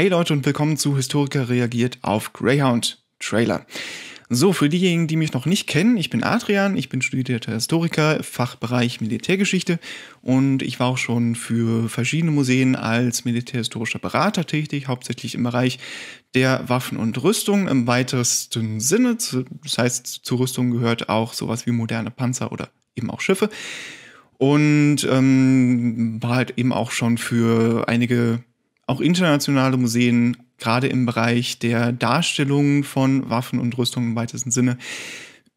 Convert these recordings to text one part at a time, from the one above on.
Hey Leute und willkommen zu Historiker reagiert auf Greyhound Trailer. So, für diejenigen, die mich noch nicht kennen, ich bin Adrian, ich bin studierter Historiker, Fachbereich Militärgeschichte und ich war auch schon für verschiedene Museen als militärhistorischer Berater tätig, hauptsächlich im Bereich der Waffen und Rüstung im weitesten Sinne. Das heißt, zu Rüstung gehört auch sowas wie moderne Panzer oder eben auch Schiffe. Und ähm, war halt eben auch schon für einige auch internationale Museen, gerade im Bereich der Darstellung von Waffen und Rüstungen im weitesten Sinne,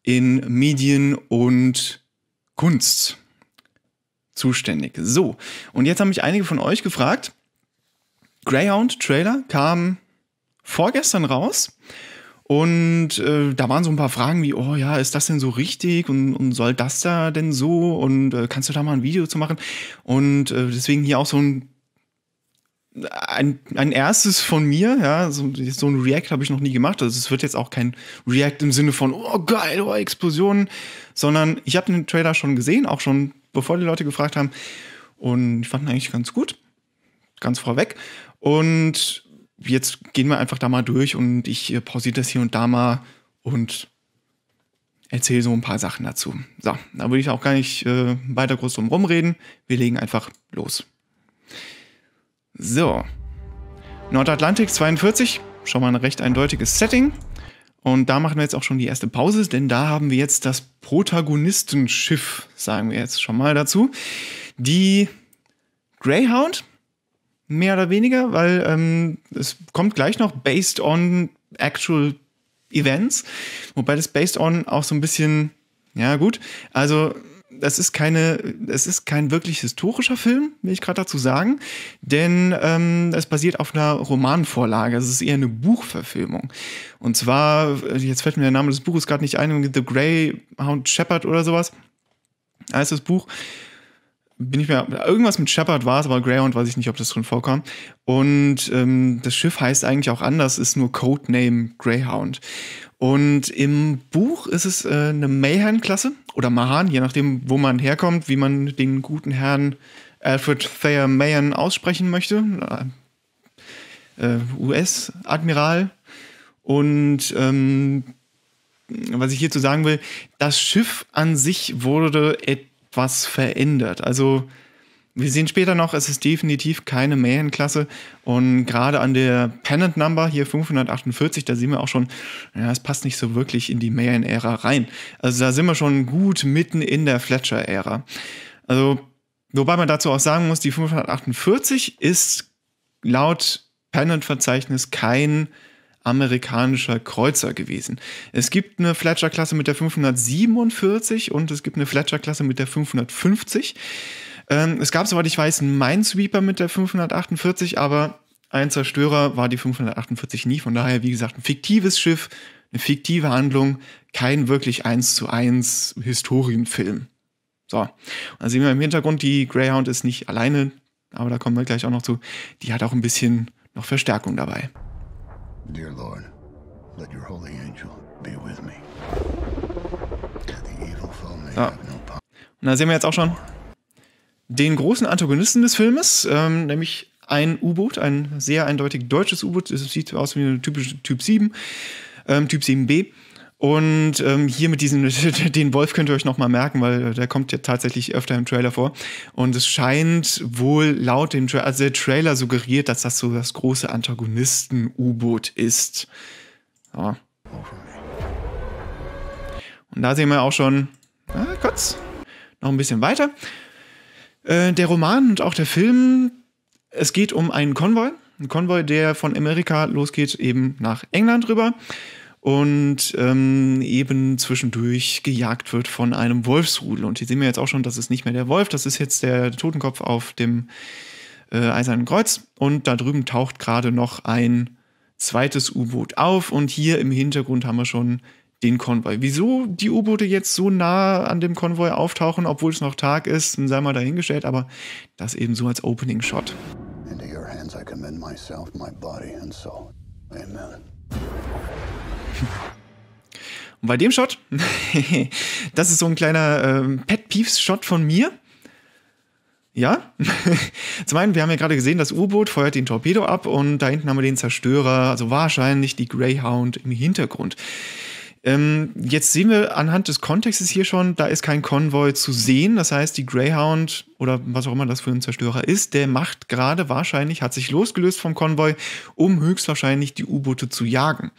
in Medien und Kunst zuständig. So, und jetzt haben mich einige von euch gefragt, Greyhound-Trailer kam vorgestern raus. Und äh, da waren so ein paar Fragen wie, oh ja, ist das denn so richtig und, und soll das da denn so und äh, kannst du da mal ein Video zu machen? Und äh, deswegen hier auch so ein ein, ein erstes von mir, ja, so, so ein React habe ich noch nie gemacht. Also es wird jetzt auch kein React im Sinne von, oh geil, oh Explosion, sondern ich habe den Trailer schon gesehen, auch schon bevor die Leute gefragt haben. Und ich fand ihn eigentlich ganz gut, ganz vorweg. Und jetzt gehen wir einfach da mal durch und ich äh, pausiere das hier und da mal und erzähle so ein paar Sachen dazu. So, da würde ich auch gar nicht äh, weiter groß drum rumreden. Wir legen einfach los. So. Nordatlantik 42. Schon mal ein recht eindeutiges Setting. Und da machen wir jetzt auch schon die erste Pause, denn da haben wir jetzt das Protagonistenschiff, sagen wir jetzt schon mal dazu. Die Greyhound, mehr oder weniger, weil ähm, es kommt gleich noch based on actual Events, wobei das based on auch so ein bisschen, ja gut, also das ist keine, es ist kein wirklich historischer Film, will ich gerade dazu sagen, denn ähm, es basiert auf einer Romanvorlage. Es ist eher eine Buchverfilmung. Und zwar, äh, jetzt fällt mir der Name des Buches gerade nicht ein, The Greyhound Shepherd oder sowas. Heißt das Buch bin ich mir, irgendwas mit Shepard war es, aber Greyhound weiß ich nicht, ob das drin vorkam. Und ähm, das Schiff heißt eigentlich auch anders, ist nur Codename Greyhound. Und im Buch ist es äh, eine Mahan-Klasse oder Mahan, je nachdem, wo man herkommt, wie man den guten Herrn Alfred Thayer Mahan aussprechen möchte. Äh, US-Admiral. Und ähm, was ich hierzu sagen will, das Schiff an sich wurde etwas verändert. Also wir sehen später noch, es ist definitiv keine Mähen-Klasse. Und gerade an der Pennant Number, hier 548, da sehen wir auch schon, ja, es passt nicht so wirklich in die Mähen-Ära rein. Also da sind wir schon gut mitten in der Fletcher-Ära. Also, wobei man dazu auch sagen muss, die 548 ist laut Pennant-Verzeichnis kein amerikanischer Kreuzer gewesen. Es gibt eine Fletcher-Klasse mit der 547 und es gibt eine Fletcher-Klasse mit der 550. Ähm, es gab, soweit ich weiß, einen Minesweeper mit der 548, aber ein Zerstörer war die 548 nie. Von daher, wie gesagt, ein fiktives Schiff, eine fiktive Handlung, kein wirklich eins zu eins Historienfilm. So, dann sehen wir im Hintergrund, die Greyhound ist nicht alleine, aber da kommen wir gleich auch noch zu. Die hat auch ein bisschen noch Verstärkung dabei. Dear Lord, let your holy angel be with me. So. Und da sehen wir jetzt auch schon, den großen Antagonisten des Filmes, ähm, nämlich ein U-Boot, ein sehr eindeutig deutsches U-Boot. Es sieht aus wie ein typisches Typ 7, ähm, Typ 7b. Und ähm, hier mit diesem, den Wolf könnt ihr euch nochmal merken, weil äh, der kommt ja tatsächlich öfter im Trailer vor. Und es scheint wohl laut dem Trailer, also der Trailer suggeriert, dass das so das große Antagonisten-U-Boot ist. Ja. Und da sehen wir auch schon, na, kurz, noch ein bisschen weiter. Äh, der Roman und auch der Film, es geht um einen Konvoi, ein Konvoi, der von Amerika losgeht, eben nach England rüber und ähm, eben zwischendurch gejagt wird von einem Wolfsrudel. Und hier sehen wir jetzt auch schon, das ist nicht mehr der Wolf, das ist jetzt der Totenkopf auf dem äh, Eisernen Kreuz. Und da drüben taucht gerade noch ein zweites U-Boot auf. Und hier im Hintergrund haben wir schon den Konvoi. Wieso die U-Boote jetzt so nah an dem Konvoi auftauchen, obwohl es noch Tag ist, sei mal dahingestellt, aber das eben so als Opening Shot. Into your hands I commend myself, my body and soul. Amen. Und bei dem Shot, das ist so ein kleiner ähm, Pet Peeves Shot von mir. Ja, zum einen, wir haben ja gerade gesehen, das U-Boot feuert den Torpedo ab und da hinten haben wir den Zerstörer, also wahrscheinlich die Greyhound im Hintergrund. Ähm, jetzt sehen wir anhand des Kontextes hier schon, da ist kein Konvoi zu sehen. Das heißt, die Greyhound oder was auch immer das für ein Zerstörer ist, der macht gerade wahrscheinlich, hat sich losgelöst vom Konvoi, um höchstwahrscheinlich die U-Boote zu jagen.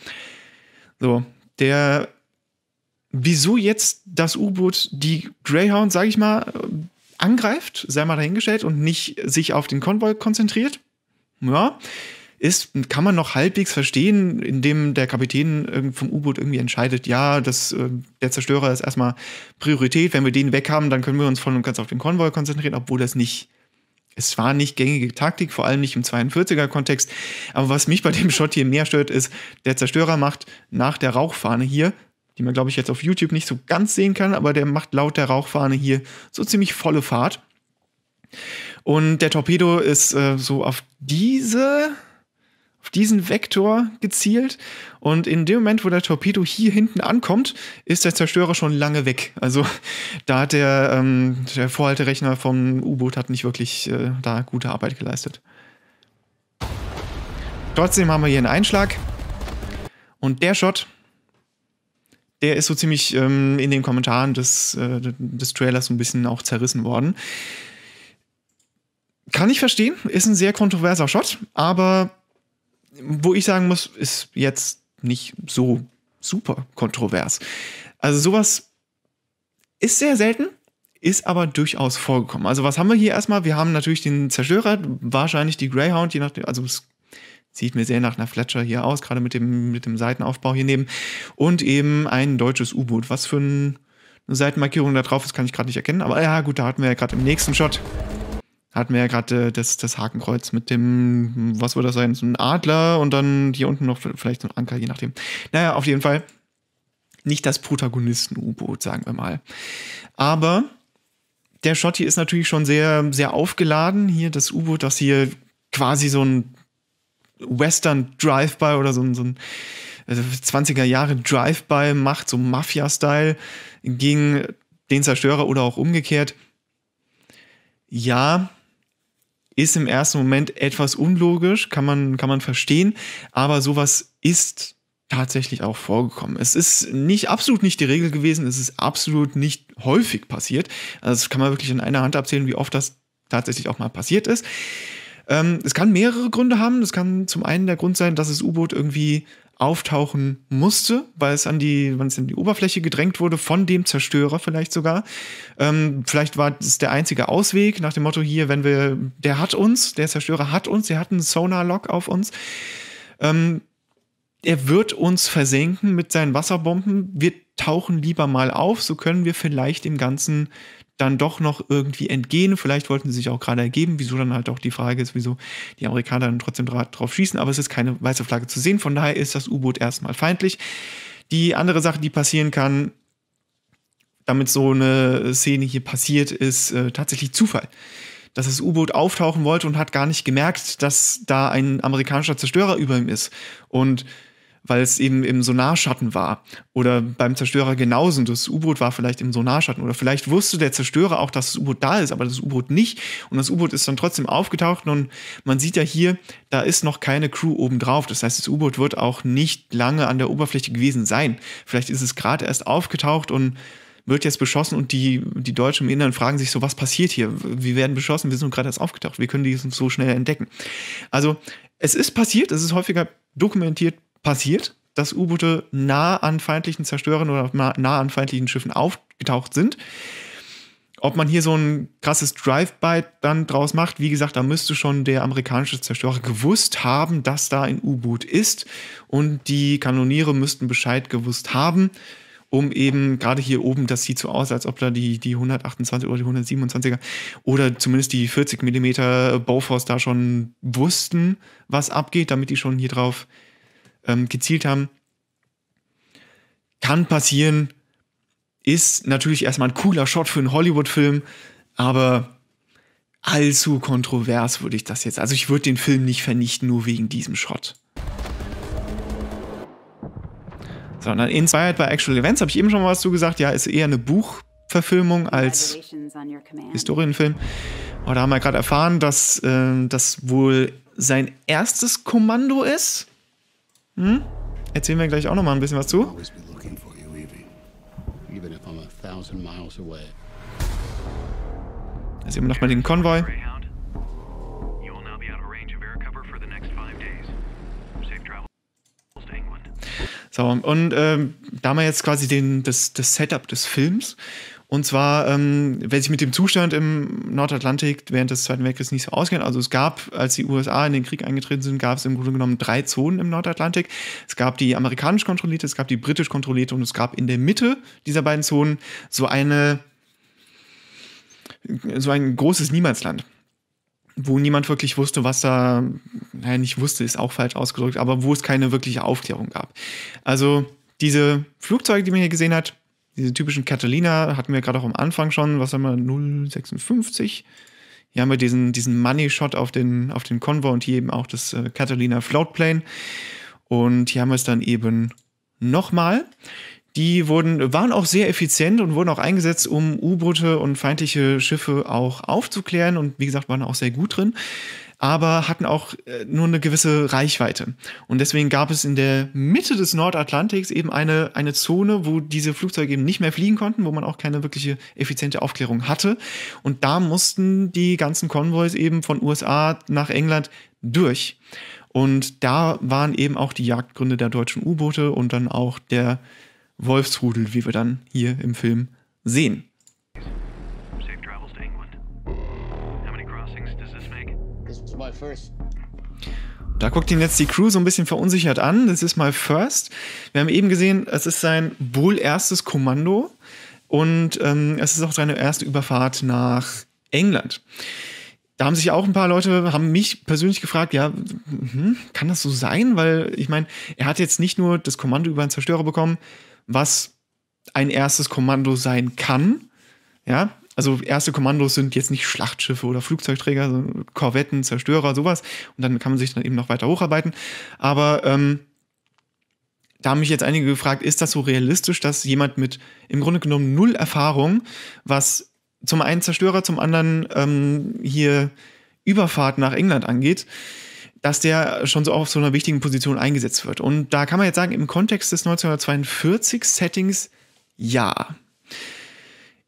So, der. Wieso jetzt das U-Boot die Greyhound, sag ich mal, angreift, sei mal dahingestellt und nicht sich auf den Konvoi konzentriert? Ja ist, kann man noch halbwegs verstehen, indem der Kapitän ähm, vom U-Boot irgendwie entscheidet, ja, das, ähm, der Zerstörer ist erstmal Priorität, wenn wir den weg haben, dann können wir uns voll und ganz auf den Konvoi konzentrieren, obwohl das nicht es war nicht gängige Taktik, vor allem nicht im 42er-Kontext. Aber was mich bei dem Shot hier mehr stört, ist, der Zerstörer macht nach der Rauchfahne hier, die man, glaube ich, jetzt auf YouTube nicht so ganz sehen kann, aber der macht laut der Rauchfahne hier so ziemlich volle Fahrt. Und der Torpedo ist äh, so auf diese auf diesen Vektor gezielt. Und in dem Moment, wo der Torpedo hier hinten ankommt, ist der Zerstörer schon lange weg. Also da hat der, ähm, der Vorhalterechner vom U-Boot hat nicht wirklich äh, da gute Arbeit geleistet. Trotzdem haben wir hier einen Einschlag. Und der Shot, der ist so ziemlich ähm, in den Kommentaren des, äh, des Trailers so ein bisschen auch zerrissen worden. Kann ich verstehen, ist ein sehr kontroverser Shot, aber wo ich sagen muss, ist jetzt nicht so super kontrovers. Also sowas ist sehr selten, ist aber durchaus vorgekommen. Also was haben wir hier erstmal? Wir haben natürlich den Zerstörer, wahrscheinlich die Greyhound, je nachdem, also es sieht mir sehr nach einer Fletcher hier aus, gerade mit dem, mit dem Seitenaufbau hier neben. Und eben ein deutsches U-Boot. Was für ein, eine Seitenmarkierung da drauf ist, kann ich gerade nicht erkennen. Aber ja, gut, da hatten wir ja gerade im nächsten Shot hatten wir ja gerade äh, das, das Hakenkreuz mit dem, was würde das sein, so ein Adler und dann hier unten noch vielleicht so ein Anker, je nachdem. Naja, auf jeden Fall nicht das Protagonisten-U-Boot, sagen wir mal. Aber der Shot hier ist natürlich schon sehr, sehr aufgeladen. Hier das U-Boot, das hier quasi so ein Western Drive-By oder so ein, so ein 20er äh, Jahre Drive-By macht, so Mafia-Style gegen den Zerstörer oder auch umgekehrt. Ja, ist im ersten Moment etwas unlogisch, kann man, kann man verstehen, aber sowas ist tatsächlich auch vorgekommen. Es ist nicht absolut nicht die Regel gewesen, es ist absolut nicht häufig passiert. Also das kann man wirklich in einer Hand abzählen, wie oft das tatsächlich auch mal passiert ist. Ähm, es kann mehrere Gründe haben. Es kann zum einen der Grund sein, dass das U-Boot irgendwie auftauchen musste, weil es an die, wenn es an die Oberfläche gedrängt wurde, von dem Zerstörer vielleicht sogar. Ähm, vielleicht war es der einzige Ausweg nach dem Motto hier, wenn wir, der hat uns, der Zerstörer hat uns, der hat einen Sonar-Lock auf uns. Ähm, er wird uns versenken mit seinen Wasserbomben. Wir tauchen lieber mal auf, so können wir vielleicht dem Ganzen dann doch noch irgendwie entgehen. Vielleicht wollten sie sich auch gerade ergeben, wieso dann halt auch die Frage ist, wieso die Amerikaner dann trotzdem drauf schießen, aber es ist keine weiße Flagge zu sehen, von daher ist das U-Boot erstmal feindlich. Die andere Sache, die passieren kann, damit so eine Szene hier passiert, ist äh, tatsächlich Zufall. Dass das U-Boot auftauchen wollte und hat gar nicht gemerkt, dass da ein amerikanischer Zerstörer über ihm ist. Und weil es eben im Sonarschatten war. Oder beim Zerstörer genauso. Das U-Boot war vielleicht im Sonarschatten. Oder vielleicht wusste der Zerstörer auch, dass das U-Boot da ist, aber das U-Boot nicht. Und das U-Boot ist dann trotzdem aufgetaucht. Und man sieht ja hier, da ist noch keine Crew obendrauf. Das heißt, das U-Boot wird auch nicht lange an der Oberfläche gewesen sein. Vielleicht ist es gerade erst aufgetaucht und wird jetzt beschossen und die, die Deutschen im Innern fragen sich so, was passiert hier? Wir werden beschossen, wir sind gerade erst aufgetaucht, wir können die so schnell entdecken. Also es ist passiert, es ist häufiger dokumentiert passiert, dass U-Boote nah an feindlichen Zerstörern oder nah an feindlichen Schiffen aufgetaucht sind. Ob man hier so ein krasses Drive-By dann draus macht, wie gesagt, da müsste schon der amerikanische Zerstörer gewusst haben, dass da ein U-Boot ist. Und die Kanoniere müssten Bescheid gewusst haben, um eben gerade hier oben, das sieht so aus, als ob da die, die 128 oder die 127er oder zumindest die 40 mm Bofors da schon wussten, was abgeht, damit die schon hier drauf ähm, gezielt haben. Kann passieren, ist natürlich erstmal ein cooler Shot für einen Hollywood-Film, aber allzu kontrovers würde ich das jetzt. Also ich würde den Film nicht vernichten, nur wegen diesem Shot. Sondern Inspired by Actual Events, habe ich eben schon mal was zu gesagt, ja, ist eher eine Buchverfilmung als Historienfilm. Aber da haben wir gerade erfahren, dass äh, das wohl sein erstes Kommando ist. Hm? Erzählen wir gleich auch nochmal ein bisschen was zu. Da sehen wir nochmal den Konvoi. So, und ähm, da haben wir jetzt quasi den, das, das Setup des Films. Und zwar, ähm, wenn sich mit dem Zustand im Nordatlantik während des Zweiten Weltkriegs nicht so auskennt, also es gab, als die USA in den Krieg eingetreten sind, gab es im Grunde genommen drei Zonen im Nordatlantik. Es gab die amerikanisch kontrollierte, es gab die britisch kontrollierte und es gab in der Mitte dieser beiden Zonen so eine, so ein großes Niemandsland wo niemand wirklich wusste, was da, naja, nicht wusste, ist auch falsch ausgedrückt, aber wo es keine wirkliche Aufklärung gab. Also diese Flugzeuge, die man hier gesehen hat, diese typischen Catalina hatten wir gerade auch am Anfang schon, was haben wir, 0,56. Hier haben wir diesen, diesen Money-Shot auf den, auf den Konvoi und hier eben auch das äh, Catalina Floatplane. Und hier haben wir es dann eben nochmal. Die wurden, waren auch sehr effizient und wurden auch eingesetzt, um U-Boote und feindliche Schiffe auch aufzuklären und wie gesagt, waren auch sehr gut drin aber hatten auch äh, nur eine gewisse Reichweite. Und deswegen gab es in der Mitte des Nordatlantiks eben eine, eine Zone, wo diese Flugzeuge eben nicht mehr fliegen konnten, wo man auch keine wirkliche effiziente Aufklärung hatte. Und da mussten die ganzen Konvois eben von USA nach England durch. Und da waren eben auch die Jagdgründe der deutschen U-Boote und dann auch der Wolfsrudel, wie wir dann hier im Film sehen. Da guckt ihn jetzt die Crew so ein bisschen verunsichert an. Das ist mal first. Wir haben eben gesehen, es ist sein wohl erstes Kommando und ähm, es ist auch seine erste Überfahrt nach England. Da haben sich auch ein paar Leute, haben mich persönlich gefragt, ja, mhm, kann das so sein? Weil ich meine, er hat jetzt nicht nur das Kommando über einen Zerstörer bekommen, was ein erstes Kommando sein kann, ja, also erste Kommandos sind jetzt nicht Schlachtschiffe oder Flugzeugträger, sondern Korvetten, Zerstörer, sowas. Und dann kann man sich dann eben noch weiter hocharbeiten. Aber ähm, da haben mich jetzt einige gefragt, ist das so realistisch, dass jemand mit im Grunde genommen null Erfahrung, was zum einen Zerstörer, zum anderen ähm, hier Überfahrt nach England angeht, dass der schon so auf so einer wichtigen Position eingesetzt wird. Und da kann man jetzt sagen, im Kontext des 1942-Settings ja.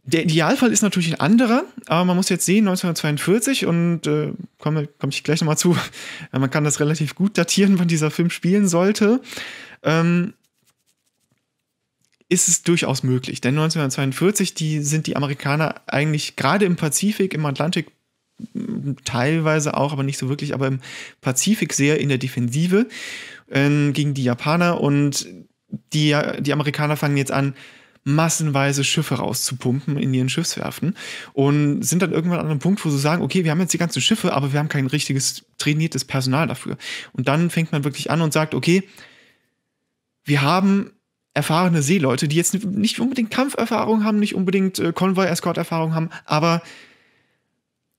Der Idealfall ist natürlich ein anderer, aber man muss jetzt sehen, 1942 und äh, komme, komme ich gleich nochmal zu, man kann das relativ gut datieren, wann dieser Film spielen sollte, ähm, ist es durchaus möglich. Denn 1942 die, sind die Amerikaner eigentlich gerade im Pazifik, im Atlantik teilweise auch, aber nicht so wirklich, aber im Pazifik sehr in der Defensive äh, gegen die Japaner und die, die Amerikaner fangen jetzt an, massenweise Schiffe rauszupumpen in ihren Schiffswerften und sind dann irgendwann an einem Punkt, wo sie sagen, okay, wir haben jetzt die ganzen Schiffe, aber wir haben kein richtiges trainiertes Personal dafür. Und dann fängt man wirklich an und sagt, okay, wir haben erfahrene Seeleute, die jetzt nicht unbedingt Kampferfahrung haben, nicht unbedingt Konvoi-Escort-Erfahrung äh, haben, aber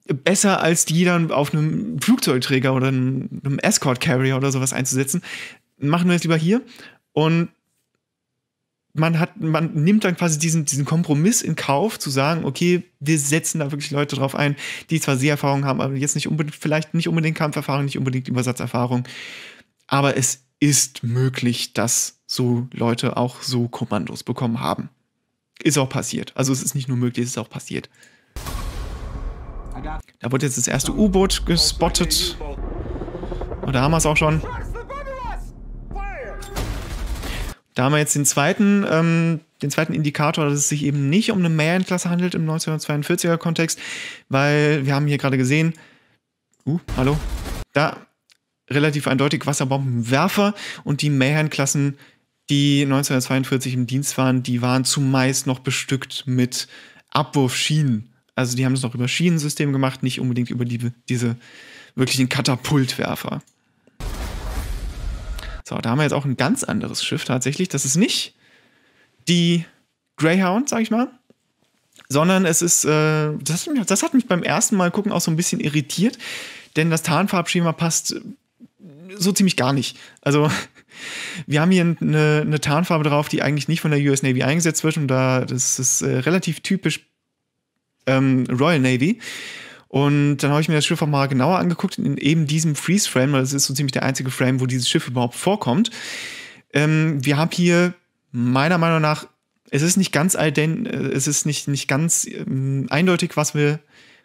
besser als die dann auf einem Flugzeugträger oder einem, einem Escort-Carrier oder sowas einzusetzen, machen wir es lieber hier. Und man hat, man nimmt dann quasi diesen, diesen Kompromiss in Kauf, zu sagen, okay, wir setzen da wirklich Leute drauf ein, die zwar Seherfahrung haben, aber jetzt nicht unbedingt, vielleicht nicht unbedingt Kampferfahrung, nicht unbedingt Übersatzerfahrung. Aber es ist möglich, dass so Leute auch so Kommandos bekommen haben. Ist auch passiert. Also es ist nicht nur möglich, es ist auch passiert. Da wurde jetzt das erste U-Boot gespottet. Und da haben wir es auch schon? Da haben wir jetzt den zweiten, ähm, den zweiten Indikator, dass es sich eben nicht um eine Mehrendklasse handelt im 1942er Kontext, weil wir haben hier gerade gesehen, uh, hallo, da relativ eindeutig Wasserbombenwerfer und die mayhem die 1942 im Dienst waren, die waren zumeist noch bestückt mit Abwurfschienen. Also die haben es noch über Schienensystem gemacht, nicht unbedingt über die, diese wirklichen Katapultwerfer. So, da haben wir jetzt auch ein ganz anderes Schiff tatsächlich. Das ist nicht die Greyhound, sag ich mal, sondern es ist, äh, das, das, hat mich beim ersten Mal gucken auch so ein bisschen irritiert, denn das Tarnfarbschema passt äh, so ziemlich gar nicht. Also wir haben hier eine, eine Tarnfarbe drauf, die eigentlich nicht von der US Navy eingesetzt wird und da das ist äh, relativ typisch ähm, Royal Navy. Und dann habe ich mir das Schiff auch mal genauer angeguckt in eben diesem Freeze-Frame, weil das ist so ziemlich der einzige Frame, wo dieses Schiff überhaupt vorkommt. Ähm, wir haben hier meiner Meinung nach, es ist nicht ganz ident, äh, es ist nicht, nicht ganz ähm, eindeutig, was wir,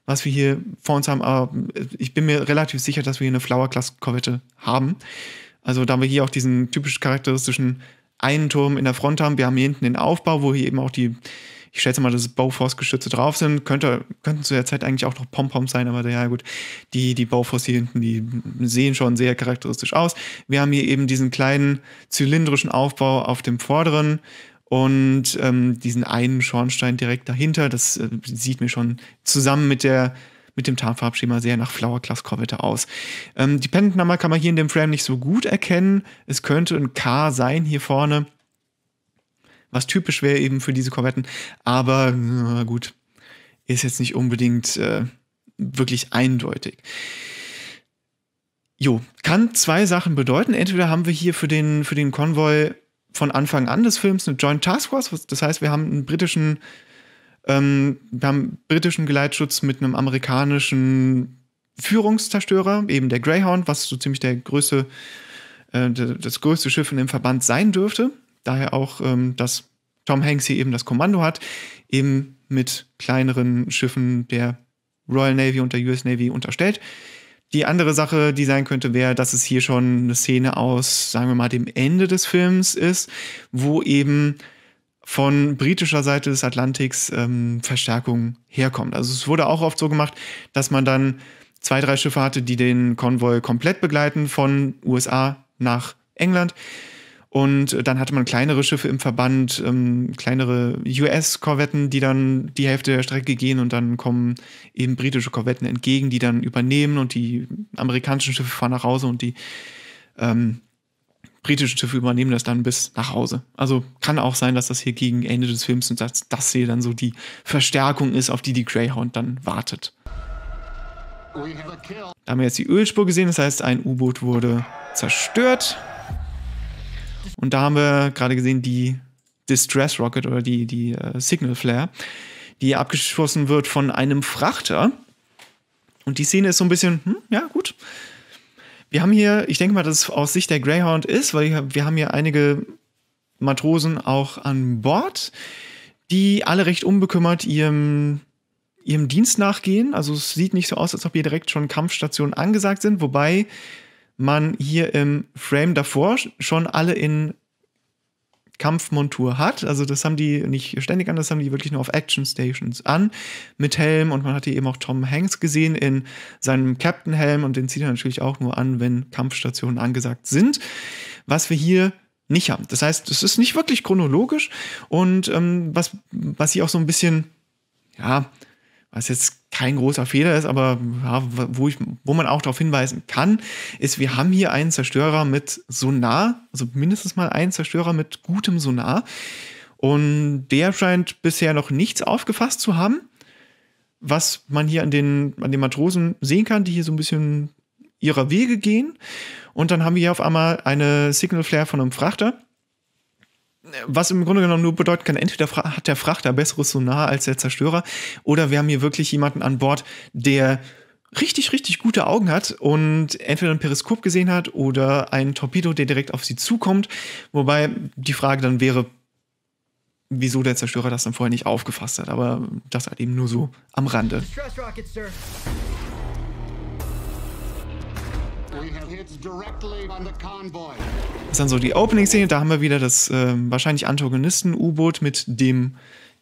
was wir hier vor uns haben, aber äh, ich bin mir relativ sicher, dass wir hier eine Flower-Class-Korvette haben. Also da wir hier auch diesen typisch charakteristischen einen Turm in der Front haben, wir haben hier hinten den Aufbau, wo hier eben auch die ich schätze mal, dass es Bauforce-Geschütze drauf sind. Könnte, könnten zu der Zeit eigentlich auch noch Pompoms sein, aber ja gut, die, die Bauforce hier hinten, die sehen schon sehr charakteristisch aus. Wir haben hier eben diesen kleinen zylindrischen Aufbau auf dem vorderen und ähm, diesen einen Schornstein direkt dahinter. Das äh, sieht mir schon zusammen mit der mit dem Tarnfarbschema sehr nach Flower Class Corvette aus. Ähm, die Pendant kann man hier in dem Frame nicht so gut erkennen. Es könnte ein K sein hier vorne was typisch wäre eben für diese Korvetten. Aber na äh, gut, ist jetzt nicht unbedingt äh, wirklich eindeutig. Jo, kann zwei Sachen bedeuten. Entweder haben wir hier für den, für den Konvoi von Anfang an des Films eine Joint Task Force, das heißt, wir haben einen britischen, ähm, wir haben britischen Geleitschutz mit einem amerikanischen Führungszerstörer, eben der Greyhound, was so ziemlich der größte, äh, das größte Schiff in dem Verband sein dürfte daher auch, ähm, dass Tom Hanks hier eben das Kommando hat, eben mit kleineren Schiffen der Royal Navy und der US Navy unterstellt. Die andere Sache, die sein könnte, wäre, dass es hier schon eine Szene aus, sagen wir mal, dem Ende des Films ist, wo eben von britischer Seite des Atlantiks ähm, Verstärkung herkommt. Also es wurde auch oft so gemacht, dass man dann zwei, drei Schiffe hatte, die den Konvoi komplett begleiten von USA nach England. Und äh, dann hatte man kleinere Schiffe im Verband, ähm, kleinere US-Korvetten, die dann die Hälfte der Strecke gehen und dann kommen eben britische Korvetten entgegen, die dann übernehmen und die amerikanischen Schiffe fahren nach Hause und die ähm, britischen Schiffe übernehmen das dann bis nach Hause. Also kann auch sein, dass das hier gegen Ende des Films und dass das hier dann so die Verstärkung ist, auf die die Greyhound dann wartet. Da haben wir jetzt die Ölspur gesehen, das heißt, ein U-Boot wurde zerstört. Und da haben wir gerade gesehen, die Distress Rocket oder die, die äh, Signal Flare, die abgeschossen wird von einem Frachter. Und die Szene ist so ein bisschen, hm, ja, gut. Wir haben hier, ich denke mal, dass es aus Sicht der Greyhound ist, weil wir haben hier einige Matrosen auch an Bord, die alle recht unbekümmert ihrem, ihrem Dienst nachgehen. Also es sieht nicht so aus, als ob hier direkt schon Kampfstationen angesagt sind, wobei man hier im Frame davor schon alle in Kampfmontur hat. Also das haben die nicht ständig an, das haben die wirklich nur auf Action Stations an mit Helm und man hat hier eben auch Tom Hanks gesehen in seinem Captain Helm und den zieht er natürlich auch nur an, wenn Kampfstationen angesagt sind. Was wir hier nicht haben. Das heißt, es ist nicht wirklich chronologisch und ähm, was, was ich auch so ein bisschen, ja, was jetzt kein großer Fehler ist, aber ja, wo, ich, wo man auch darauf hinweisen kann, ist, wir haben hier einen Zerstörer mit Sonar, also mindestens mal einen Zerstörer mit gutem Sonar. Und der scheint bisher noch nichts aufgefasst zu haben, was man hier an den, an den Matrosen sehen kann, die hier so ein bisschen ihrer Wege gehen. Und dann haben wir hier auf einmal eine Signal Flare von einem Frachter was im Grunde genommen nur bedeutet kann, entweder hat der Frachter besseres Sonar als der Zerstörer oder wir haben hier wirklich jemanden an Bord, der richtig, richtig gute Augen hat und entweder ein Periskop gesehen hat oder ein Torpedo, der direkt auf sie zukommt. Wobei die Frage dann wäre, wieso der Zerstörer das dann vorher nicht aufgefasst hat. Aber das halt eben nur so am Rande. Trust Rocket, Sir. Das ist dann so die Opening-Szene, da haben wir wieder das äh, wahrscheinlich Antagonisten-U-Boot mit dem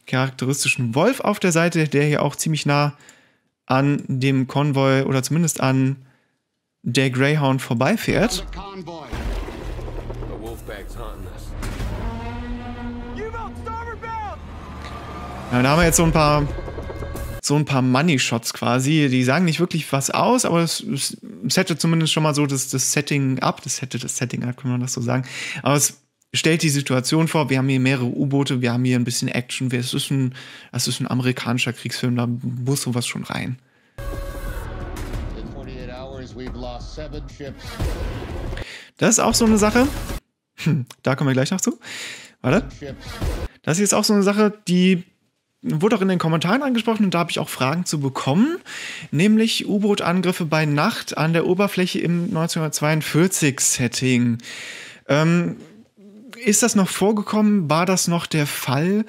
charakteristischen Wolf auf der Seite, der hier auch ziemlich nah an dem Konvoi oder zumindest an der Greyhound vorbeifährt. Ja, da haben wir jetzt so ein paar so ein paar Money-Shots quasi. Die sagen nicht wirklich was aus, aber es, es settet zumindest schon mal so das, das Setting ab. Das hätte das Setting ab, kann man das so sagen. Aber es stellt die Situation vor, wir haben hier mehrere U-Boote, wir haben hier ein bisschen Action, es ist ein, es ist ein amerikanischer Kriegsfilm, da muss sowas schon rein. Das ist auch so eine Sache. Hm, da kommen wir gleich noch zu. Warte. Das hier ist auch so eine Sache, die wurde auch in den Kommentaren angesprochen und da habe ich auch Fragen zu bekommen, nämlich U-Boot-Angriffe bei Nacht an der Oberfläche im 1942-Setting. Ähm, ist das noch vorgekommen? War das noch der Fall?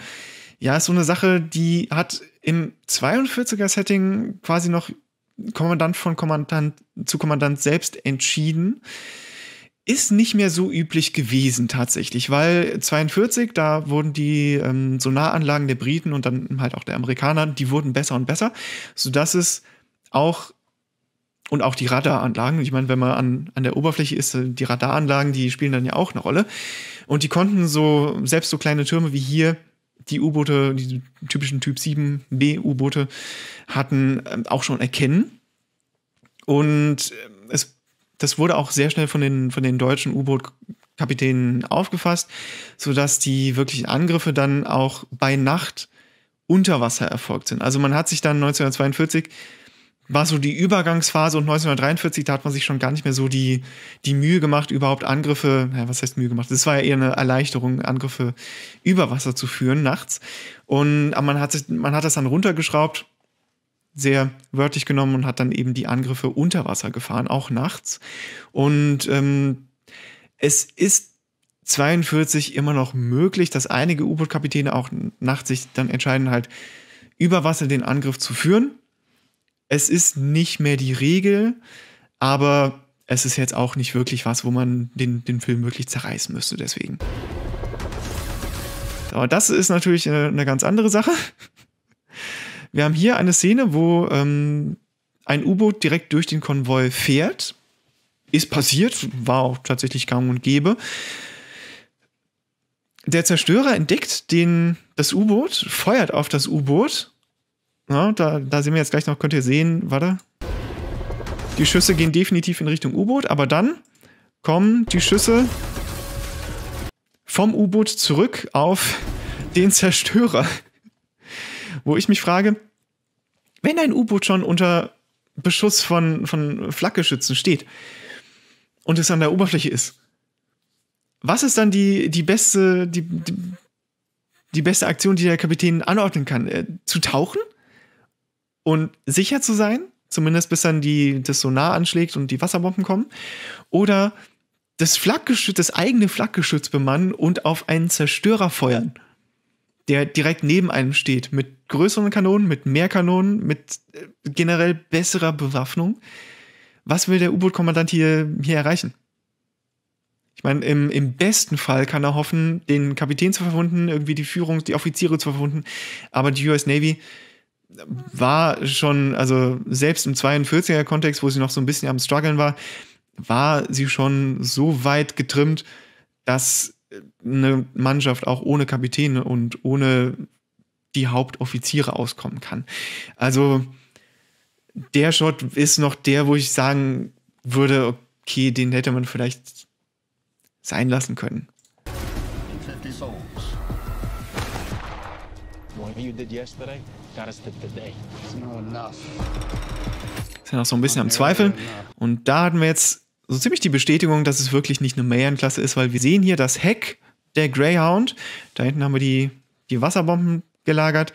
Ja, ist so eine Sache, die hat im 42er-Setting quasi noch Kommandant von Kommandant zu Kommandant selbst entschieden ist nicht mehr so üblich gewesen tatsächlich, weil 42, da wurden die ähm, Sonaranlagen der Briten und dann halt auch der Amerikaner, die wurden besser und besser, sodass es auch und auch die Radaranlagen, ich meine, wenn man an, an der Oberfläche ist, äh, die Radaranlagen, die spielen dann ja auch eine Rolle. Und die konnten so, selbst so kleine Türme wie hier, die U-Boote, die typischen Typ 7B U-Boote hatten, ähm, auch schon erkennen. Und ähm, das wurde auch sehr schnell von den, von den deutschen U-Boot-Kapitänen aufgefasst, sodass die wirklichen Angriffe dann auch bei Nacht unter Wasser erfolgt sind. Also man hat sich dann 1942 war so die Übergangsphase und 1943, da hat man sich schon gar nicht mehr so die, die Mühe gemacht, überhaupt Angriffe, naja, was heißt Mühe gemacht? Das war ja eher eine Erleichterung, Angriffe über Wasser zu führen nachts. Und aber man, hat, sich, man hat das dann runtergeschraubt sehr wörtlich genommen und hat dann eben die Angriffe unter Wasser gefahren, auch nachts. Und ähm, es ist 42 immer noch möglich, dass einige U-Boot-Kapitäne auch nachts sich dann entscheiden, halt über Wasser den Angriff zu führen. Es ist nicht mehr die Regel, aber es ist jetzt auch nicht wirklich was, wo man den, den Film wirklich zerreißen müsste, deswegen. Aber das ist natürlich eine, eine ganz andere Sache. Wir haben hier eine Szene, wo ähm, ein U-Boot direkt durch den Konvoi fährt. Ist passiert, war auch tatsächlich gang und gäbe. Der Zerstörer entdeckt den, das U-Boot, feuert auf das U-Boot. Ja, da, da sehen wir jetzt gleich noch, könnt ihr sehen, warte. Die Schüsse gehen definitiv in Richtung U-Boot, aber dann kommen die Schüsse vom U-Boot zurück auf den Zerstörer wo ich mich frage, wenn ein U-Boot schon unter Beschuss von, von Flakgeschützen steht und es an der Oberfläche ist, was ist dann die, die beste, die, die, die beste Aktion, die der Kapitän anordnen kann? Äh, zu tauchen und sicher zu sein, zumindest bis dann die, das Sonar anschlägt und die Wasserbomben kommen, oder das Flakgeschütz, das eigene Flakgeschütz bemannen und auf einen Zerstörer feuern der direkt neben einem steht, mit größeren Kanonen, mit mehr Kanonen, mit äh, generell besserer Bewaffnung. Was will der U-Boot-Kommandant hier, hier erreichen? Ich meine, im, im besten Fall kann er hoffen, den Kapitän zu verwunden, irgendwie die Führung, die Offiziere zu verwunden. Aber die US Navy war schon, also selbst im 42er-Kontext, wo sie noch so ein bisschen am Struggeln war, war sie schon so weit getrimmt, dass eine Mannschaft auch ohne Kapitäne und ohne die Hauptoffiziere auskommen kann. Also der Shot ist noch der, wo ich sagen würde, okay, den hätte man vielleicht sein lassen können. Ist ja noch so ein bisschen am Zweifeln. Und da hatten wir jetzt so ziemlich die Bestätigung, dass es wirklich nicht eine Mayan-Klasse ist, weil wir sehen hier das Heck der Greyhound. Da hinten haben wir die, die Wasserbomben gelagert.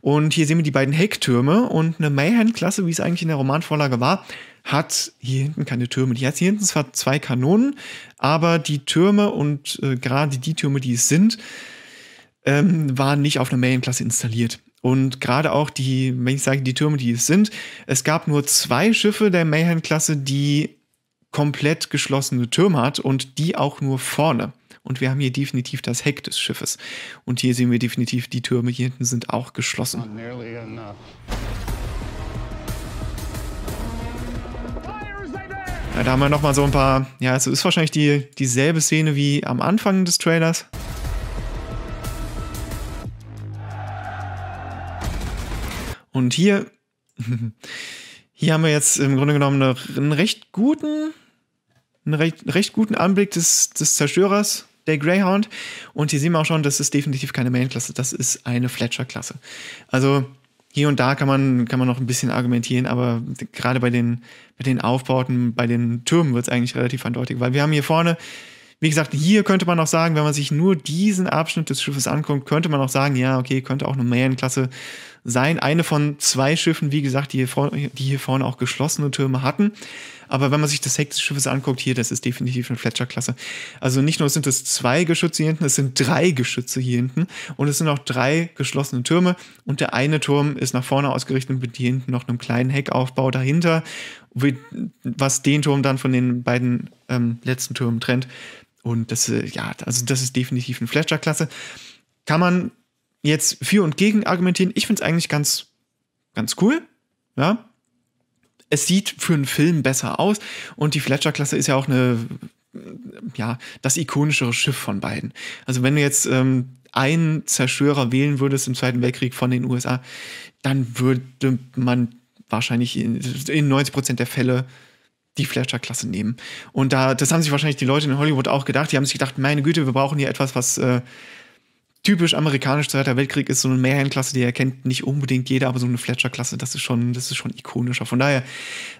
Und hier sehen wir die beiden Hecktürme und eine Mayhem-Klasse, wie es eigentlich in der Romanvorlage war, hat hier hinten keine Türme. Die hat hier hinten zwar zwei Kanonen, aber die Türme und äh, gerade die Türme, die es sind, ähm, waren nicht auf einer Mayhem-Klasse installiert. Und gerade auch die, wenn ich sage die Türme, die es sind, es gab nur zwei Schiffe der Mayhem-Klasse, die komplett geschlossene Türme hat und die auch nur vorne. Und wir haben hier definitiv das Heck des Schiffes. Und hier sehen wir definitiv, die Türme hier hinten sind auch geschlossen. Ja, da haben wir nochmal so ein paar, ja, es ist wahrscheinlich die, dieselbe Szene wie am Anfang des Trailers. Und hier, hier haben wir jetzt im Grunde genommen einen recht guten, einen recht, recht guten Anblick des, des Zerstörers der Greyhound. Und hier sehen wir auch schon, das ist definitiv keine Main-Klasse, das ist eine Fletcher-Klasse. Also hier und da kann man, kann man noch ein bisschen argumentieren, aber gerade bei den, bei den Aufbauten, bei den Türmen wird es eigentlich relativ eindeutig, weil wir haben hier vorne wie gesagt, hier könnte man auch sagen, wenn man sich nur diesen Abschnitt des Schiffes anguckt, könnte man auch sagen, ja, okay, könnte auch eine Mähenklasse sein. Eine von zwei Schiffen, wie gesagt, die hier, vorne, die hier vorne auch geschlossene Türme hatten. Aber wenn man sich das Heck des Schiffes anguckt, hier, das ist definitiv eine Fletcher-Klasse. Also nicht nur sind es zwei Geschütze hier hinten, es sind drei Geschütze hier hinten und es sind auch drei geschlossene Türme und der eine Turm ist nach vorne ausgerichtet und mit hier hinten noch einem kleinen Heckaufbau dahinter, was den Turm dann von den beiden ähm, letzten Türmen trennt. Und das, äh, ja, also das ist definitiv eine Fletcher-Klasse. Kann man jetzt für und gegen argumentieren? Ich finde es eigentlich ganz, ganz cool. Ja. Es sieht für einen Film besser aus. Und die Fletcher-Klasse ist ja auch eine, ja, das ikonischere Schiff von beiden. Also wenn du jetzt ähm, einen Zerstörer wählen würdest im Zweiten Weltkrieg von den USA, dann würde man wahrscheinlich in, in 90 Prozent der Fälle die Fletcher-Klasse nehmen. Und da, das haben sich wahrscheinlich die Leute in Hollywood auch gedacht. Die haben sich gedacht, meine Güte, wir brauchen hier etwas, was äh, typisch amerikanisch Zweiter Weltkrieg ist. So eine Mehrheitenklasse, die erkennt nicht unbedingt jeder, aber so eine Fletcher-Klasse, das ist schon, das ist schon ikonischer. Von daher,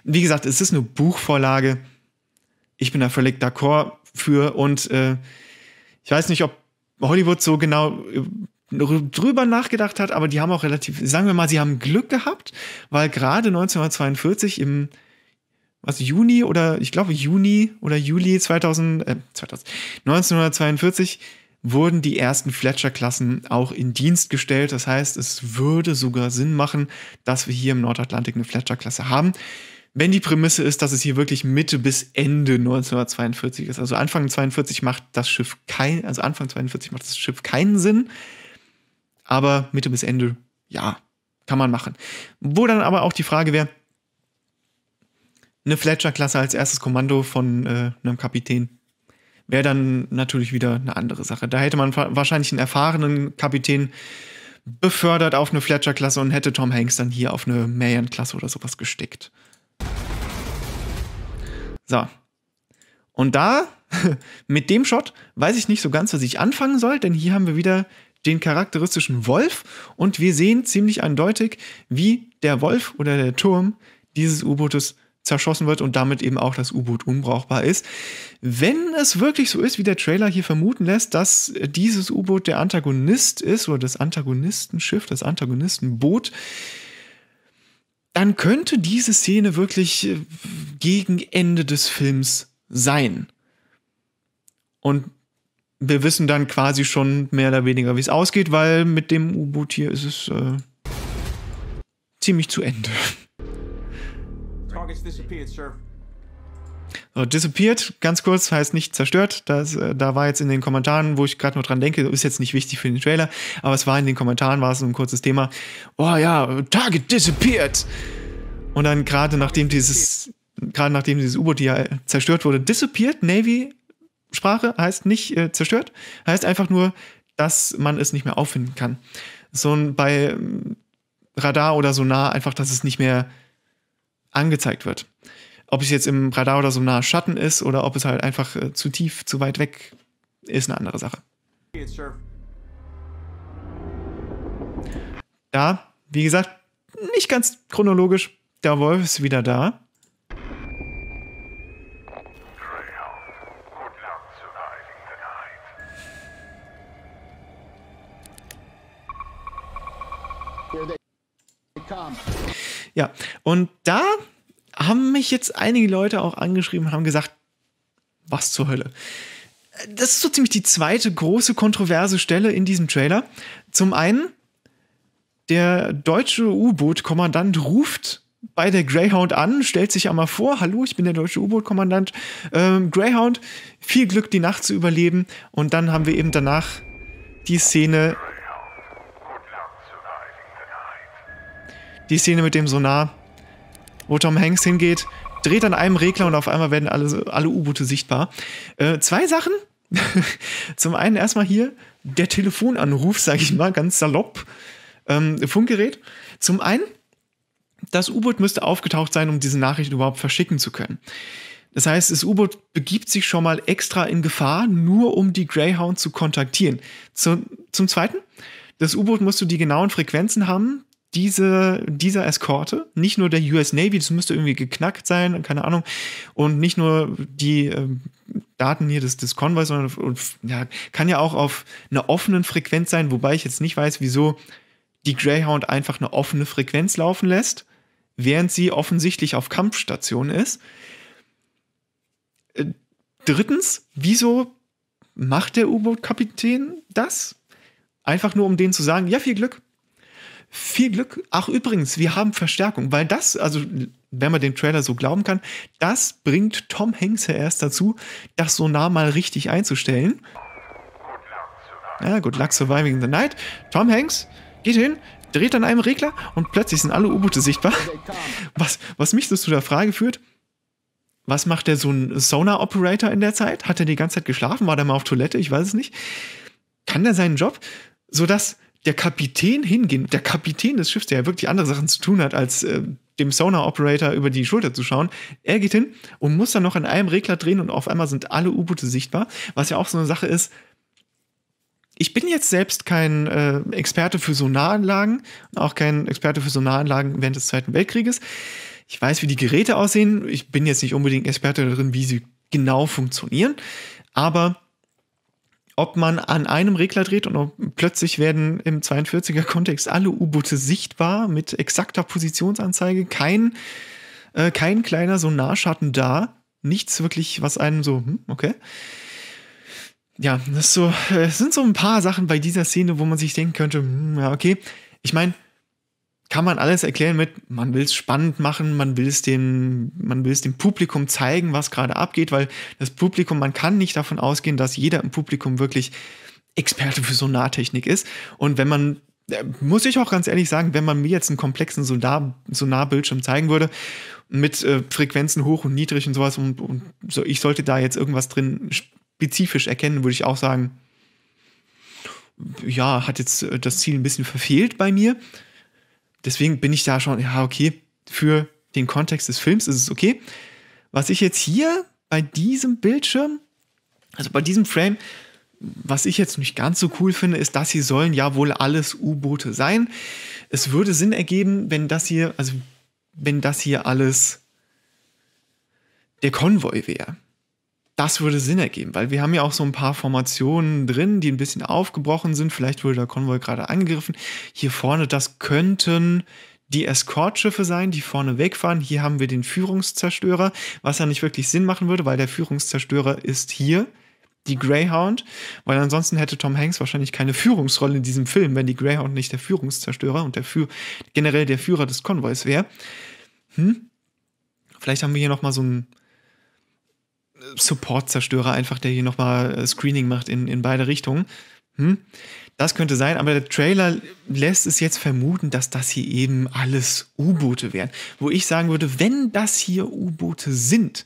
wie gesagt, es ist eine Buchvorlage. Ich bin da völlig d'accord für und äh, ich weiß nicht, ob Hollywood so genau äh, drüber nachgedacht hat, aber die haben auch relativ, sagen wir mal, sie haben Glück gehabt, weil gerade 1942 im was Juni oder ich glaube Juni oder Juli 2000, äh, 2000, 1942 wurden die ersten Fletcher-Klassen auch in Dienst gestellt. Das heißt, es würde sogar Sinn machen, dass wir hier im Nordatlantik eine Fletcher-Klasse haben. Wenn die Prämisse ist, dass es hier wirklich Mitte bis Ende 1942 ist. Also Anfang 42 macht das Schiff kein, also Anfang 42 macht das Schiff keinen Sinn. Aber Mitte bis Ende, ja, kann man machen. Wo dann aber auch die Frage wäre, eine Fletcher-Klasse als erstes Kommando von äh, einem Kapitän. Wäre dann natürlich wieder eine andere Sache. Da hätte man wahrscheinlich einen erfahrenen Kapitän befördert auf eine Fletcher-Klasse und hätte Tom Hanks dann hier auf eine Marion-Klasse oder sowas gestickt. So. Und da, mit dem Shot, weiß ich nicht so ganz, was ich anfangen soll, denn hier haben wir wieder den charakteristischen Wolf und wir sehen ziemlich eindeutig, wie der Wolf oder der Turm dieses U-Bootes zerschossen wird und damit eben auch das U-Boot unbrauchbar ist. Wenn es wirklich so ist, wie der Trailer hier vermuten lässt, dass dieses U-Boot der Antagonist ist oder das Antagonistenschiff, das Antagonistenboot, dann könnte diese Szene wirklich äh, gegen Ende des Films sein. Und wir wissen dann quasi schon mehr oder weniger, wie es ausgeht, weil mit dem U-Boot hier ist es äh, ziemlich zu Ende target's disappeared, Sir. So, disappeared, ganz kurz, heißt nicht zerstört. Das, äh, da war jetzt in den Kommentaren, wo ich gerade noch dran denke, ist jetzt nicht wichtig für den Trailer, aber es war in den Kommentaren, war es so ein kurzes Thema. Oh ja, Target disappeared! Und dann gerade nachdem dieses, gerade nachdem dieses U-Boot ja äh, zerstört wurde, disappeared, Navy Sprache heißt nicht äh, zerstört, heißt einfach nur, dass man es nicht mehr auffinden kann. So ein, bei ähm, Radar oder Sonar einfach, dass es nicht mehr angezeigt wird. Ob es jetzt im Radar oder so nah Schatten ist oder ob es halt einfach äh, zu tief, zu weit weg ist eine andere Sache. Da, wie gesagt, nicht ganz chronologisch. Der Wolf ist wieder da. Ja, und da haben mich jetzt einige Leute auch angeschrieben und haben gesagt, was zur Hölle. Das ist so ziemlich die zweite große kontroverse Stelle in diesem Trailer. Zum einen, der deutsche U-Boot-Kommandant ruft bei der Greyhound an, stellt sich einmal vor, hallo, ich bin der deutsche U-Boot-Kommandant. Ähm, Greyhound, viel Glück, die Nacht zu überleben. Und dann haben wir eben danach die Szene. Die Szene mit dem Sonar, wo Tom Hanks hingeht, dreht an einem Regler und auf einmal werden alle, alle U-Boote sichtbar. Äh, zwei Sachen. Zum einen erstmal hier der Telefonanruf, sage ich mal, ganz salopp. Ähm, Funkgerät. Zum einen, das U-Boot müsste aufgetaucht sein, um diese Nachricht überhaupt verschicken zu können. Das heißt, das U-Boot begibt sich schon mal extra in Gefahr, nur um die Greyhound zu kontaktieren. Zu, zum Zweiten, das U-Boot musste die genauen Frequenzen haben, diese, dieser Eskorte, nicht nur der US Navy, das müsste irgendwie geknackt sein, keine Ahnung, und nicht nur die ähm, Daten hier des, des Konvois, sondern und, ja, kann ja auch auf einer offenen Frequenz sein, wobei ich jetzt nicht weiß, wieso die Greyhound einfach eine offene Frequenz laufen lässt, während sie offensichtlich auf Kampfstation ist. Äh, drittens, wieso macht der U-Boot-Kapitän das? Einfach nur, um denen zu sagen, ja, viel Glück, viel Glück. Ach, übrigens, wir haben Verstärkung, weil das, also wenn man dem Trailer so glauben kann, das bringt Tom Hanks ja erst dazu, das Sonar mal richtig einzustellen. Ja, good luck surviving the night. Tom Hanks geht hin, dreht an einem Regler und plötzlich sind alle U-Boote sichtbar. Was, was mich so zu der Frage führt, was macht der so ein Sonar-Operator in der Zeit? Hat er die ganze Zeit geschlafen? War der mal auf Toilette? Ich weiß es nicht. Kann der seinen Job? Sodass der Kapitän hingehen, der Kapitän des Schiffs, der ja wirklich andere Sachen zu tun hat, als äh, dem Sonar-Operator über die Schulter zu schauen, er geht hin und muss dann noch an einem Regler drehen und auf einmal sind alle U-Boote sichtbar, was ja auch so eine Sache ist. Ich bin jetzt selbst kein äh, Experte für Sonaranlagen und auch kein Experte für Sonaranlagen während des Zweiten Weltkrieges. Ich weiß, wie die Geräte aussehen. Ich bin jetzt nicht unbedingt Experte darin, wie sie genau funktionieren. Aber ob man an einem Regler dreht und plötzlich werden im 42er Kontext alle U-Boote sichtbar mit exakter Positionsanzeige, kein, äh, kein kleiner Sonarschatten da, nichts wirklich, was einem so, hm, okay. Ja, das, so, das äh, sind so ein paar Sachen bei dieser Szene, wo man sich denken könnte, hm, ja, okay. Ich meine, kann man alles erklären mit, man will es spannend machen, man will es dem, Publikum zeigen, was gerade abgeht, weil das Publikum, man kann nicht davon ausgehen, dass jeder im Publikum wirklich Experte für Sonartechnik ist. Und wenn man, äh, muss ich auch ganz ehrlich sagen, wenn man mir jetzt einen komplexen Sonar, Sonarbildschirm zeigen würde, mit äh, Frequenzen hoch und niedrig und sowas, und, und so, ich sollte da jetzt irgendwas drin spezifisch erkennen, würde ich auch sagen, ja, hat jetzt äh, das Ziel ein bisschen verfehlt bei mir. Deswegen bin ich da schon, ja, okay, für den Kontext des Films ist es okay. Was ich jetzt hier bei diesem Bildschirm, also bei diesem Frame, was ich jetzt nicht ganz so cool finde, ist, dass sie sollen ja wohl alles U-Boote sein. Es würde Sinn ergeben, wenn das hier, also wenn das hier alles der Konvoi wäre das würde Sinn ergeben, weil wir haben ja auch so ein paar Formationen drin, die ein bisschen aufgebrochen sind. Vielleicht wurde der Konvoi gerade angegriffen. Hier vorne, das könnten die Escortschiffe sein, die vorne wegfahren. Hier haben wir den Führungszerstörer, was ja nicht wirklich Sinn machen würde, weil der Führungszerstörer ist hier die Greyhound, weil ansonsten hätte Tom Hanks wahrscheinlich keine Führungsrolle in diesem Film, wenn die Greyhound nicht der Führungszerstörer und der Führ generell der Führer des Konvois wäre. Hm? Vielleicht haben wir hier nochmal so ein Support-Zerstörer einfach, der hier nochmal äh, Screening macht in, in beide Richtungen. Hm? Das könnte sein, aber der Trailer lässt es jetzt vermuten, dass das hier eben alles U-Boote wären. Wo ich sagen würde, wenn das hier U-Boote sind,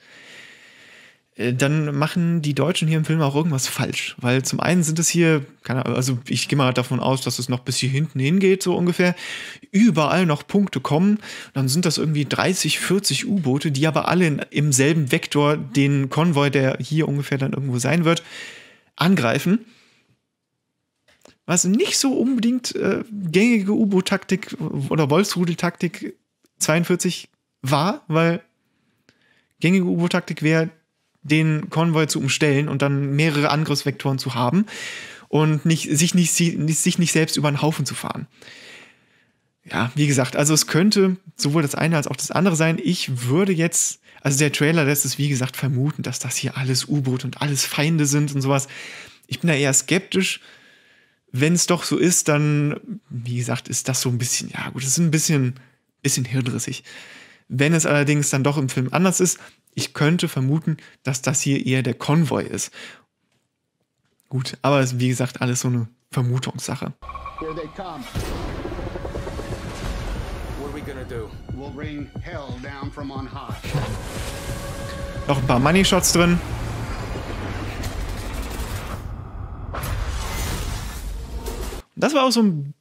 äh, dann machen die Deutschen hier im Film auch irgendwas falsch. Weil zum einen sind es hier, also ich gehe mal davon aus, dass es noch bis hier hinten hingeht, so ungefähr, überall noch Punkte kommen. Dann sind das irgendwie 30, 40 U-Boote, die aber alle in, im selben Vektor den Konvoi, der hier ungefähr dann irgendwo sein wird, angreifen. Was nicht so unbedingt äh, gängige U-Boot-Taktik oder Wolfsrudel-Taktik 42 war, weil gängige U-Boot-Taktik wäre, den Konvoi zu umstellen und dann mehrere Angriffsvektoren zu haben und nicht, sich, nicht, sich nicht selbst über den Haufen zu fahren. Ja, wie gesagt, also es könnte sowohl das eine als auch das andere sein. Ich würde jetzt, also der Trailer lässt es wie gesagt vermuten, dass das hier alles U-Boot und alles Feinde sind und sowas. Ich bin da eher skeptisch. Wenn es doch so ist, dann, wie gesagt, ist das so ein bisschen, ja gut, es ist ein bisschen, bisschen hirnrissig. Wenn es allerdings dann doch im Film anders ist, ich könnte vermuten, dass das hier eher der Konvoi ist. Gut, aber es ist wie gesagt, alles so eine Vermutungssache. Here they come. What are we gonna do? We'll bring hell down from on high. Noch ein paar Money Shots drin. Das war auch so ein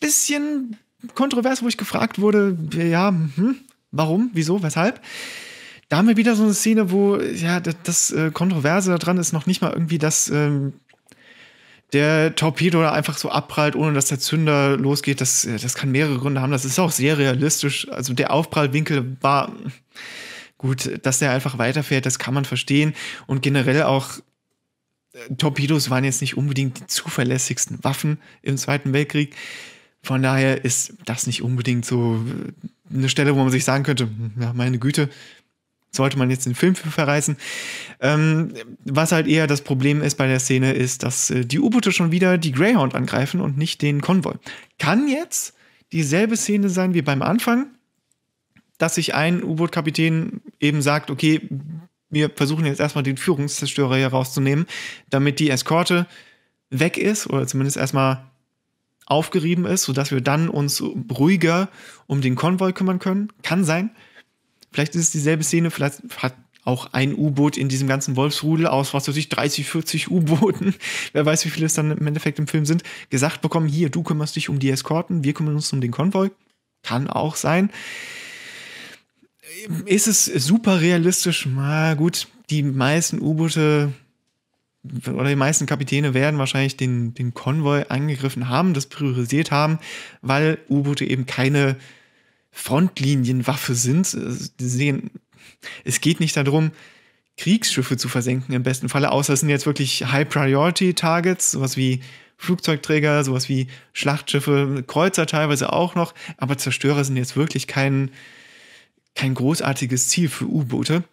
bisschen kontrovers, wo ich gefragt wurde, ja, hm, Warum? Wieso? Weshalb? Da haben wir wieder so eine Szene, wo ja das, das äh, Kontroverse daran ist noch nicht mal irgendwie, dass ähm, der Torpedo da einfach so abprallt, ohne dass der Zünder losgeht. Das, äh, das kann mehrere Gründe haben. Das ist auch sehr realistisch. Also der Aufprallwinkel war gut, dass der einfach weiterfährt, das kann man verstehen. Und generell auch äh, Torpedos waren jetzt nicht unbedingt die zuverlässigsten Waffen im Zweiten Weltkrieg. Von daher ist das nicht unbedingt so äh, eine Stelle, wo man sich sagen könnte, hm, ja, meine Güte, sollte man jetzt den Film für verreißen. Ähm, was halt eher das Problem ist bei der Szene, ist, dass äh, die U-Boote schon wieder die Greyhound angreifen und nicht den Konvoi. Kann jetzt dieselbe Szene sein wie beim Anfang, dass sich ein U-Boot-Kapitän eben sagt, okay, wir versuchen jetzt erstmal den Führungszerstörer hier rauszunehmen, damit die Eskorte weg ist oder zumindest erstmal aufgerieben ist, sodass wir dann uns ruhiger um den Konvoi kümmern können. Kann sein. Vielleicht ist es dieselbe Szene, vielleicht hat auch ein U-Boot in diesem ganzen Wolfsrudel aus, was weiß ich, 30, 40 U-Booten, wer weiß, wie viele es dann im Endeffekt im Film sind, gesagt bekommen, hier, du kümmerst dich um die Eskorten, wir kümmern uns um den Konvoi. Kann auch sein. Ist es super realistisch? Na gut, die meisten U-Boote oder die meisten Kapitäne werden wahrscheinlich den, den Konvoi angegriffen haben, das priorisiert haben, weil U-Boote eben keine Frontlinienwaffe sind. Sie sehen, es geht nicht darum, Kriegsschiffe zu versenken im besten Falle, außer es sind jetzt wirklich High-Priority-Targets, sowas wie Flugzeugträger, sowas wie Schlachtschiffe, Kreuzer teilweise auch noch, aber Zerstörer sind jetzt wirklich kein, kein großartiges Ziel für U-Boote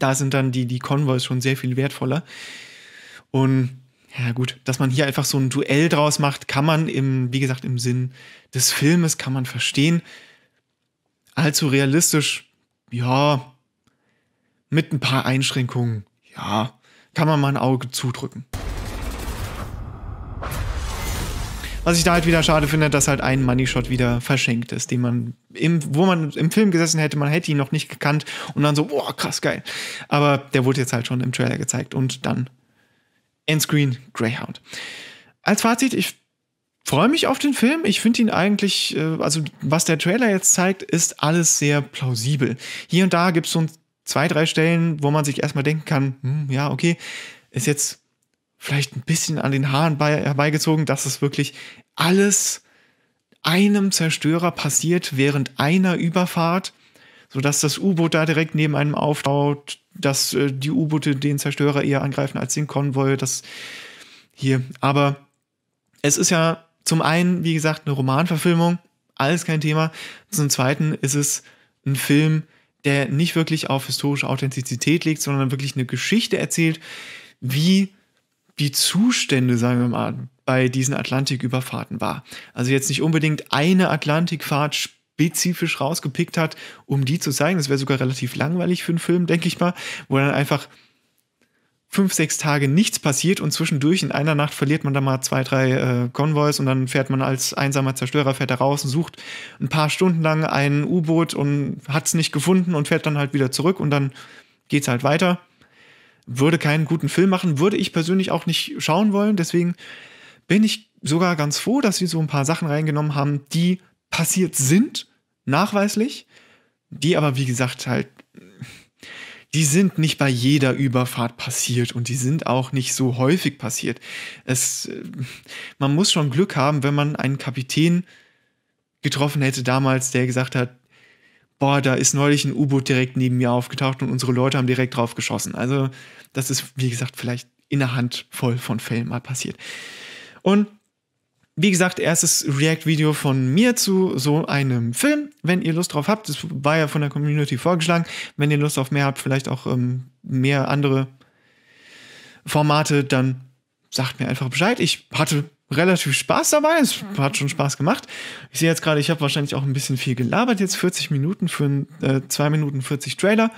da sind dann die, die Convoys schon sehr viel wertvoller. Und ja gut, dass man hier einfach so ein Duell draus macht, kann man im, wie gesagt, im Sinn des Filmes kann man verstehen. Allzu realistisch, ja, mit ein paar Einschränkungen, ja, kann man mal ein Auge zudrücken. Was ich da halt wieder schade finde, dass halt ein Money Shot wieder verschenkt ist, den man im, wo man im Film gesessen hätte, man hätte ihn noch nicht gekannt und dann so, boah, krass geil. Aber der wurde jetzt halt schon im Trailer gezeigt und dann Endscreen Greyhound. Als Fazit, ich freue mich auf den Film. Ich finde ihn eigentlich, äh, also was der Trailer jetzt zeigt, ist alles sehr plausibel. Hier und da gibt es so zwei, drei Stellen, wo man sich erstmal denken kann, hm, ja, okay, ist jetzt vielleicht ein bisschen an den Haaren bei, herbeigezogen, dass es wirklich alles einem Zerstörer passiert während einer Überfahrt, sodass das U-Boot da direkt neben einem aufbaut, dass äh, die U-Boote den Zerstörer eher angreifen als den Konvoi, das hier. Aber es ist ja zum einen, wie gesagt, eine Romanverfilmung, alles kein Thema. Zum zweiten ist es ein Film, der nicht wirklich auf historische Authentizität legt, sondern wirklich eine Geschichte erzählt, wie die Zustände, sagen wir mal, bei diesen Atlantiküberfahrten war. Also jetzt nicht unbedingt eine Atlantikfahrt spezifisch rausgepickt hat, um die zu zeigen. Das wäre sogar relativ langweilig für einen Film, denke ich mal, wo dann einfach fünf, sechs Tage nichts passiert und zwischendurch in einer Nacht verliert man da mal zwei, drei äh, Konvois und dann fährt man als einsamer Zerstörer, fährt da raus und sucht ein paar Stunden lang ein U-Boot und hat es nicht gefunden und fährt dann halt wieder zurück und dann geht es halt weiter würde keinen guten Film machen, würde ich persönlich auch nicht schauen wollen. Deswegen bin ich sogar ganz froh, dass sie so ein paar Sachen reingenommen haben, die passiert sind, nachweislich, die aber wie gesagt halt, die sind nicht bei jeder Überfahrt passiert und die sind auch nicht so häufig passiert. Es, äh, man muss schon Glück haben, wenn man einen Kapitän getroffen hätte damals, der gesagt hat, boah, da ist neulich ein U-Boot direkt neben mir aufgetaucht und unsere Leute haben direkt drauf geschossen. Also das ist, wie gesagt, vielleicht in der Hand voll von Fällen mal passiert. Und wie gesagt, erstes React-Video von mir zu so einem Film. Wenn ihr Lust drauf habt, das war ja von der Community vorgeschlagen. Wenn ihr Lust auf mehr habt, vielleicht auch ähm, mehr andere Formate, dann sagt mir einfach Bescheid. Ich hatte relativ Spaß dabei. Es mhm. hat schon Spaß gemacht. Ich sehe jetzt gerade, ich habe wahrscheinlich auch ein bisschen viel gelabert. Jetzt 40 Minuten für einen äh, 2 Minuten 40 Trailer.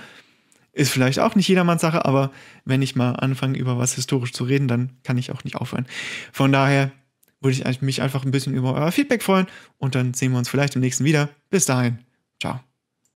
Ist vielleicht auch nicht jedermanns Sache, aber wenn ich mal anfange, über was historisch zu reden, dann kann ich auch nicht aufhören. Von daher würde ich mich einfach ein bisschen über euer Feedback freuen und dann sehen wir uns vielleicht im nächsten wieder. Bis dahin. Ciao.